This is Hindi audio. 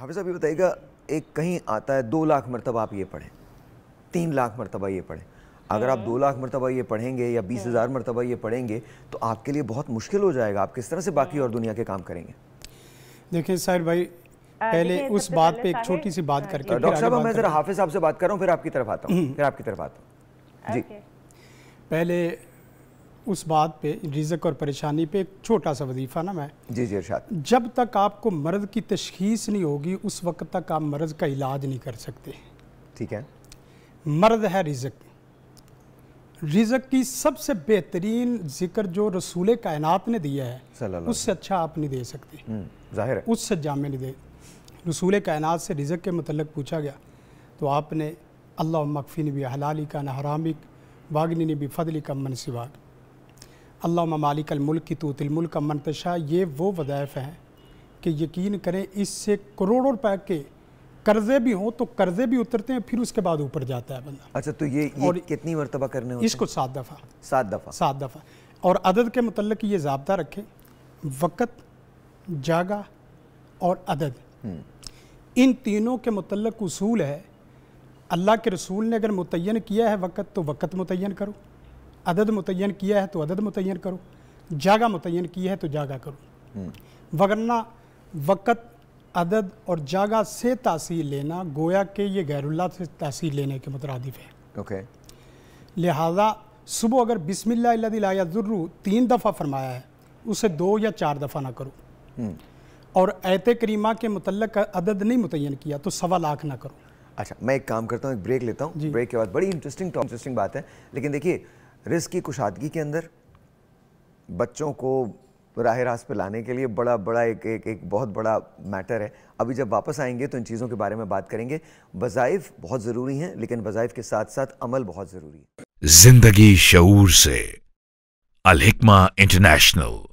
हाफिज साहब ये बताइएगा एक कहीं आता है दो लाख मरतबा आप ये पढ़ें तीन लाख मरतबा ये पढ़ें अगर आप हम्म। दो लाख मरतबा ये पढ़ेंगे या बीस हम्म। हज़ार मरतबा ये पढ़ेंगे तो आपके लिए बहुत मुश्किल हो जाएगा आप किस तरह से बाकी और हम्म। दुनिया के काम करेंगे देखिए साहिर भाई पहले उस बात पे एक छोटी सी बात हाँ, करके डॉक्टर साहब मैं ज़रा हाफिज साहब से बात कर रहा हूँ फिर आपकी तरफ आता हूँ फिर आपकी तरफ आता हूँ जी पहले उस बात पे रिजक और परेशानी पे एक छोटा सा वजीफ़ा ना मैं जी जी अर्शाद जब तक आपको मर्द की तशखीस नहीं होगी उस वक्त तक आप मर्द का इलाज नहीं कर सकते ठीक है मर्द है रिजक रिजक की सबसे बेहतरीन जिक्र जो रसूल कायनात ने दिया है उससे अच्छा आप नहीं दे सकते हम्म, जाहिर है उससे जामे अच्छा नहीं दे रसूल कायनात से रिजक के मतलब पूछा गया तो आपने अल्लाह मकफ़ी ने भी हलाली का न हरामिक वागनी ने भी फदली का मनसिवाक अल्लाह मालिकलमुल्क की तूतिलमुल्क अमन तशा ये वो वज़ायफ़ हैं कि यकीन करें इससे करोड़ों रुपए के कर्जे भी हों तो कर्जे भी उतरते हैं फिर उसके बाद ऊपर जाता है बंदा अच्छा तो ये, ये और कितनी मरतबा करने होते इसको सात दफ़ा सात दफ़ा सात दफ़ा और अदद के मतलब ये जबता रखें वक़्त जागा और अदद हम्म। इन तीनों के मतलब असूल है अल्लाह के रसूल ने अगर मुतन किया है वक़्त तो वक़्त मुतन करो अदद मुतन किया है तो अदद मुतन करो जागा मुतन किया है तो जागा करो हम्म। वगरना वक़्त अदद और जागा से तासीर लेना गोया के ये गैरुल्ला से तासीर लेने के मुतरदफ है ओके लिहाजा सुबह अगर बिसमिल्लाजुर्रू तीन दफ़ा फरमाया है उसे दो या चार दफ़ा ना करो हम्म। और ऐत करीमा के मतलब अदद नहीं मुतन किया तो सवा लाख ना करो अच्छा मैं एक काम करता हूँ एक ब्रेक लेता हूँ ब्रेक के बाद बड़ी इंटरेस्टिंग इंटरेस्टिंग बात है लेकिन देखिए रिस्क की कुशादगी के अंदर बच्चों को राह रास्त पे लाने के लिए बड़ा बड़ा एक एक एक बहुत बड़ा मैटर है अभी जब वापस आएंगे तो इन चीज़ों के बारे में बात करेंगे वज़ाइफ बहुत ज़रूरी हैं लेकिन वज़ाइफ के साथ साथ अमल बहुत ज़रूरी है ज़िंदगी शूर से अलहिकमा इंटरनेशनल